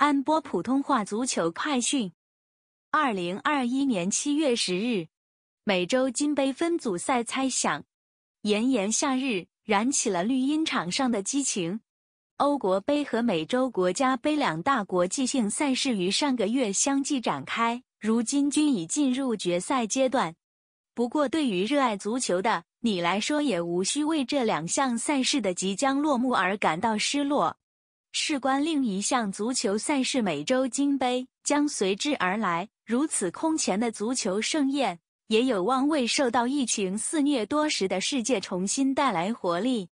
安播普通话足球快讯，二零二一年七月十日，美洲金杯分组赛猜想。炎炎夏日，燃起了绿茵场上的激情。欧国杯和美洲国家杯两大国际性赛事于上个月相继展开，如今均已进入决赛阶段。不过，对于热爱足球的你来说，也无需为这两项赛事的即将落幕而感到失落。事关另一项足球赛事美洲金杯将随之而来，如此空前的足球盛宴也有望为受到疫情肆虐多时的世界重新带来活力。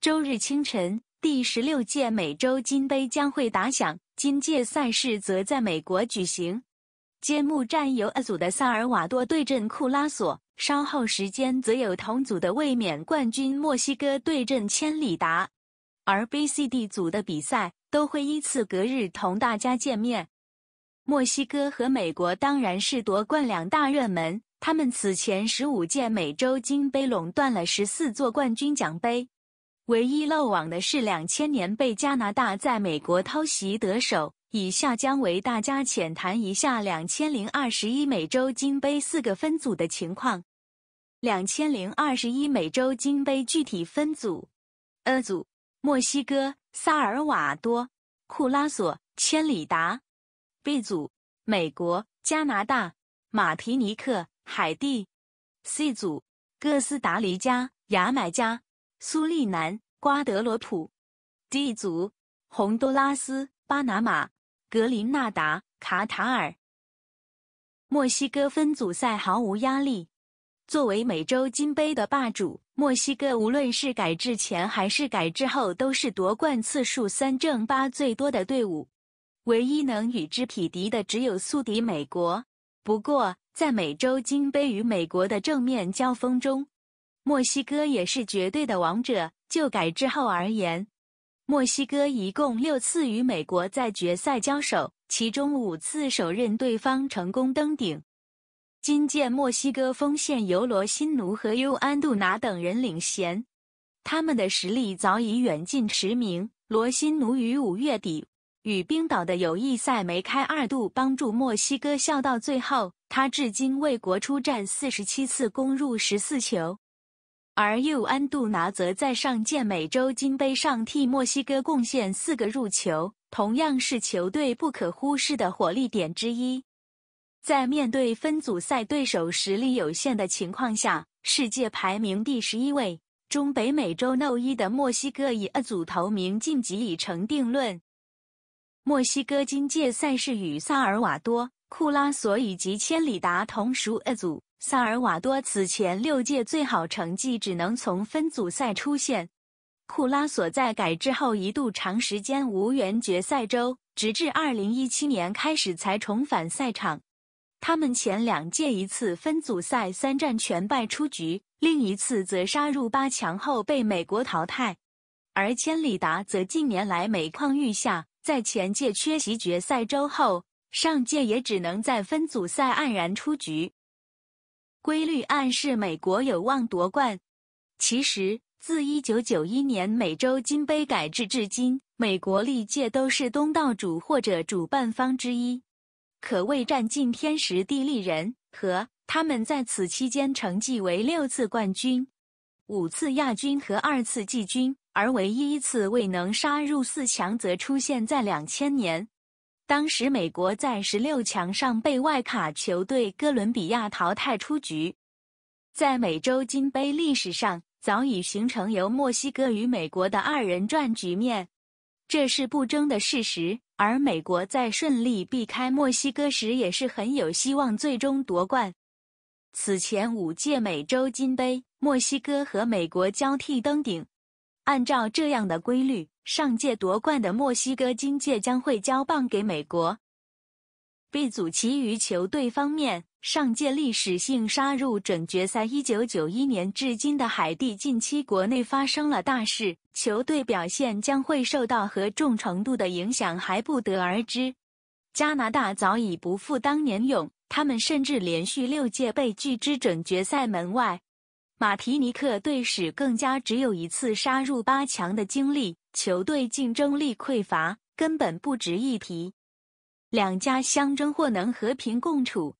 周日清晨，第十六届美洲金杯将会打响，今届赛事则在美国举行。揭幕战由 A 组的萨尔瓦多对阵库拉索，稍后时间则有同组的卫冕冠军墨西哥对阵千里达。而 B、C、D 组的比赛都会依次隔日同大家见面。墨西哥和美国当然是夺冠两大热门，他们此前十五届美洲金杯垄断了十四座冠军奖杯，唯一漏网的是两千年被加拿大在美国偷袭得手。以下将为大家浅谈一下两千零二十一美洲金杯四个分组的情况。两千零二十一美洲金杯具体分组：A 组。墨西哥、萨尔瓦多、库拉索、千里达，B 组；美国、加拿大、马提尼克、海地，C 组；哥斯达黎加、牙买加、苏利南、瓜德罗普，D 组；洪都拉斯、巴拿马、格林纳达、卡塔尔。墨西哥分组赛毫无压力。作为美洲金杯的霸主，墨西哥无论是改制前还是改制后，都是夺冠次数三正八最多的队伍。唯一能与之匹敌的只有宿敌美国。不过，在美洲金杯与美国的正面交锋中，墨西哥也是绝对的王者。就改制后而言，墨西哥一共六次与美国在决赛交手，其中五次首任对方成功登顶。今届墨西哥锋线由罗辛奴和尤安杜拿等人领衔，他们的实力早已远近驰名。罗辛奴于五月底与冰岛的友谊赛梅开二度，帮助墨西哥笑到最后。他至今为国出战四十七次，攻入十四球。而尤安杜拿则在上届美洲金杯上替墨西哥贡献四个入球，同样是球队不可忽视的火力点之一。在面对分组赛对手实力有限的情况下，世界排名第十一位、中北美洲 NO 一的墨西哥以 A 组头名晋级已成定论。墨西哥今届赛事与萨尔瓦多、库拉索以及千里达同属 A 组。萨尔瓦多此前六届最好成绩只能从分组赛出现，库拉索在改制后一度长时间无缘决赛周，直至二零一七年开始才重返赛场。他们前两届一次分组赛三战全败出局，另一次则杀入八强后被美国淘汰，而千里达则近年来每况愈下，在前届缺席决赛周后，上届也只能在分组赛黯然出局。规律暗示美国有望夺冠。其实，自一九九一年美洲金杯改制至今，美国历届都是东道主或者主办方之一。可谓占尽天时地利人和，他们在此期间成绩为六次冠军、五次亚军和二次季军，而唯一一次未能杀入四强则出现在两千年，当时美国在十六强上被外卡球队哥伦比亚淘汰出局。在美洲金杯历史上早已形成由墨西哥与美国的二人转局面，这是不争的事实。而美国在顺利避开墨西哥时，也是很有希望最终夺冠。此前五届美洲金杯，墨西哥和美国交替登顶。按照这样的规律，上届夺冠的墨西哥金戒将会交棒给美国。B 组其余球队方面，上届历史性杀入准决赛，一九九一年至今的海地，近期国内发生了大事，球队表现将会受到何种程度的影响还不得而知。加拿大早已不复当年勇，他们甚至连续六届被拒之准决赛门外。马提尼克队史更加只有一次杀入八强的经历，球队竞争力匮乏，根本不值一提。两家相争或能和平共处。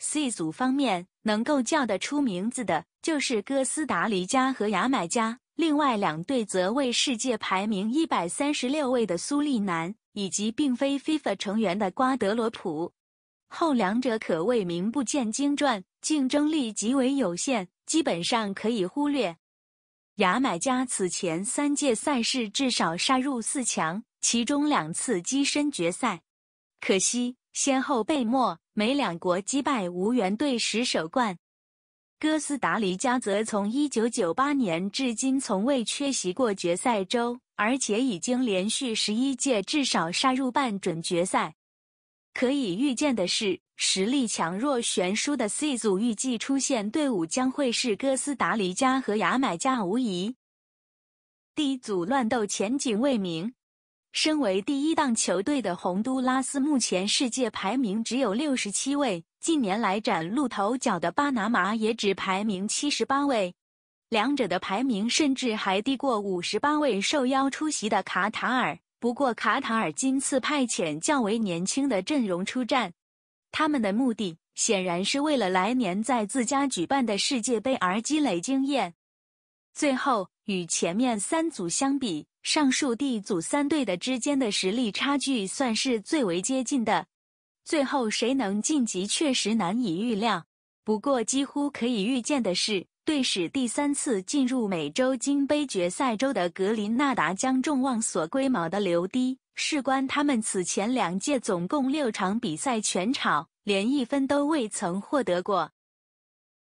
C 组方面，能够叫得出名字的，就是哥斯达黎加和牙买加，另外两队则为世界排名一百三十六位的苏利南，以及并非 FIFA 成员的瓜德罗普。后两者可谓名不见经传，竞争力极为有限，基本上可以忽略。牙买加此前三届赛事至少杀入四强，其中两次跻身决赛。可惜，先后被墨、美两国击败，无缘队史首冠。哥斯达黎加则从1998年至今从未缺席过决赛周，而且已经连续11届至少杀入半准决赛。可以预见的是，实力强弱悬殊的 C 组预计出现队伍将会是哥斯达黎加和牙买加无疑。D 组乱斗前景未明。身为第一档球队的洪都拉斯，目前世界排名只有六十七位。近年来崭露头角的巴拿马，也只排名七十八位。两者的排名甚至还低过五十八位受邀出席的卡塔尔。不过，卡塔尔今次派遣较为年轻的阵容出战，他们的目的显然是为了来年在自家举办的世界杯而积累经验。最后与前面三组相比，上述第组三队的之间的实力差距算是最为接近的。最后谁能晋级，确实难以预料。不过几乎可以预见的是，队史第三次进入美洲金杯决赛周的格林纳达将众望所归。毛的留低，事关他们此前两届总共六场比赛全场连一分都未曾获得过。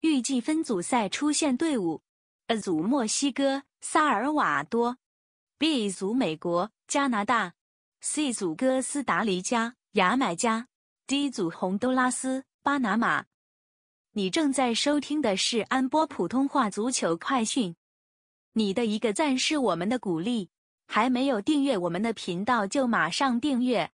预计分组赛出现队伍。A 组墨西哥、萨尔瓦多，B 组美国、加拿大，C 组哥斯达黎加、牙买加，D 组洪都拉斯、巴拿马。你正在收听的是安波普通话足球快讯。你的一个赞是我们的鼓励。还没有订阅我们的频道，就马上订阅。